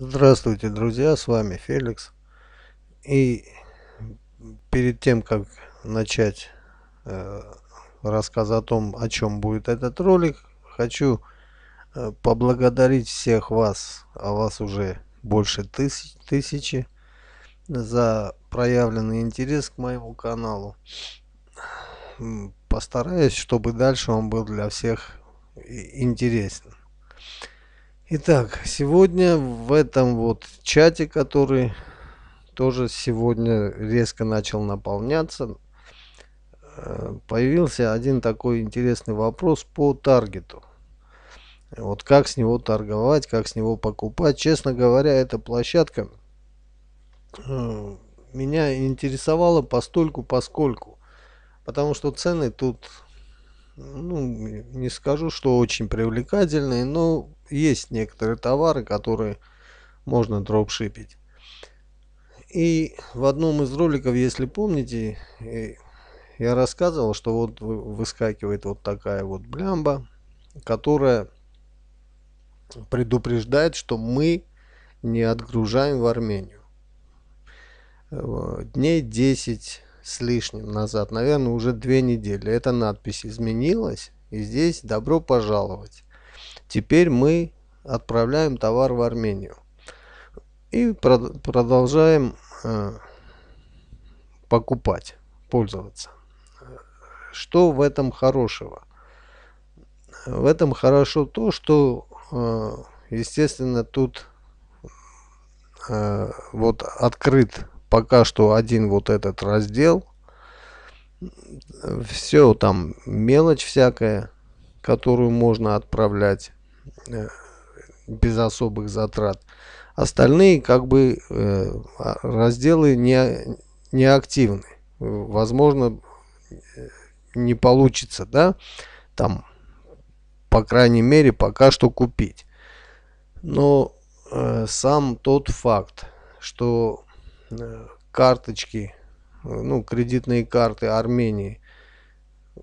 Здравствуйте, друзья, с вами Феликс. И перед тем, как начать э, рассказ о том, о чем будет этот ролик, хочу э, поблагодарить всех вас, а вас уже больше тысяч, тысячи, за проявленный интерес к моему каналу. Постараюсь, чтобы дальше он был для всех интересен. Итак, сегодня в этом вот чате, который тоже сегодня резко начал наполняться, э, появился один такой интересный вопрос по таргету. Вот как с него торговать, как с него покупать. Честно говоря, эта площадка э, меня интересовала постольку поскольку. Потому что цены тут, ну, не скажу, что очень привлекательные, но есть некоторые товары, которые можно дропшипить. И в одном из роликов, если помните, э, я рассказывал, что вот выскакивает вот такая вот блямба, которая предупреждает, что мы не отгружаем в Армению. Э, дней 10 с лишним назад, наверное, уже две недели. Эта надпись изменилась, и здесь добро пожаловать. Теперь мы отправляем товар в Армению. И прод продолжаем э, покупать, пользоваться. Что в этом хорошего? В этом хорошо то, что, э, естественно, тут э, вот открыт пока что один вот этот раздел. Все там мелочь всякая, которую можно отправлять Э, без особых затрат. Остальные как бы э, а, разделы не, не активны. Возможно, э, не получится, да, там, по крайней мере, пока что купить. Но э, сам тот факт, что э, карточки, ну, кредитные карты Армении,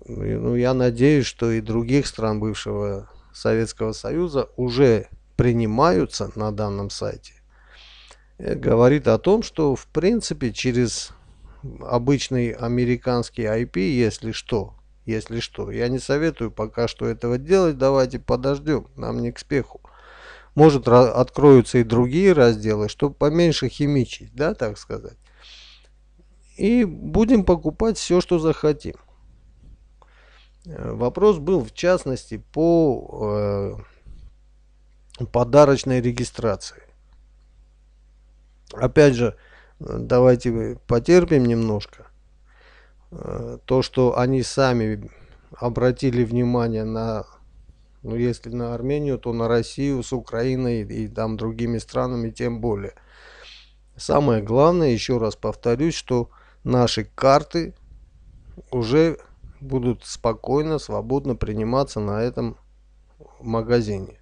ну, я надеюсь, что и других стран бывшего Советского Союза уже принимаются на данном сайте, э, говорит о том, что в принципе через обычный американский IP, если что, если что, я не советую пока что этого делать, давайте подождем, нам не к спеху. Может откроются и другие разделы, чтобы поменьше химичить, да, так сказать. И будем покупать все, что захотим. Э, вопрос был в частности по э, подарочной регистрации. Опять же, давайте потерпим немножко. Э, то, что они сами обратили внимание на, ну если на Армению, то на Россию с Украиной и, и там другими странами тем более. Самое главное, еще раз повторюсь, что наши карты уже будут спокойно, свободно приниматься на этом магазине.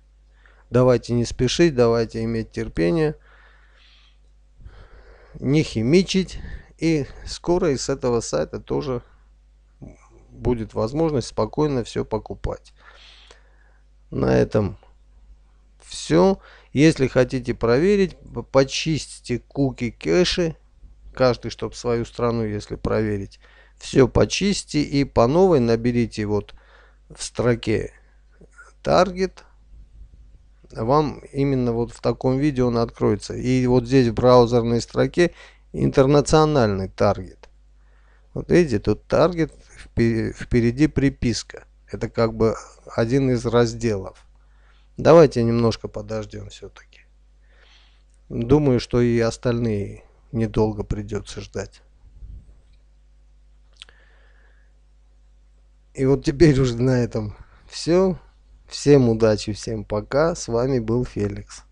Давайте не спешить, давайте иметь терпение, не химичить. И скоро из этого сайта тоже будет возможность спокойно все покупать. На этом все. Если хотите проверить, почистите куки кэши. Каждый, чтобы свою страну, если проверить все почисти и по новой наберите вот в строке Target. вам именно вот в таком виде он откроется и вот здесь в браузерной строке интернациональный Target". вот видите тут Target впереди приписка это как бы один из разделов давайте немножко подождем все-таки думаю что и остальные недолго придется ждать И вот теперь уже на этом все. Всем удачи, всем пока. С вами был Феликс.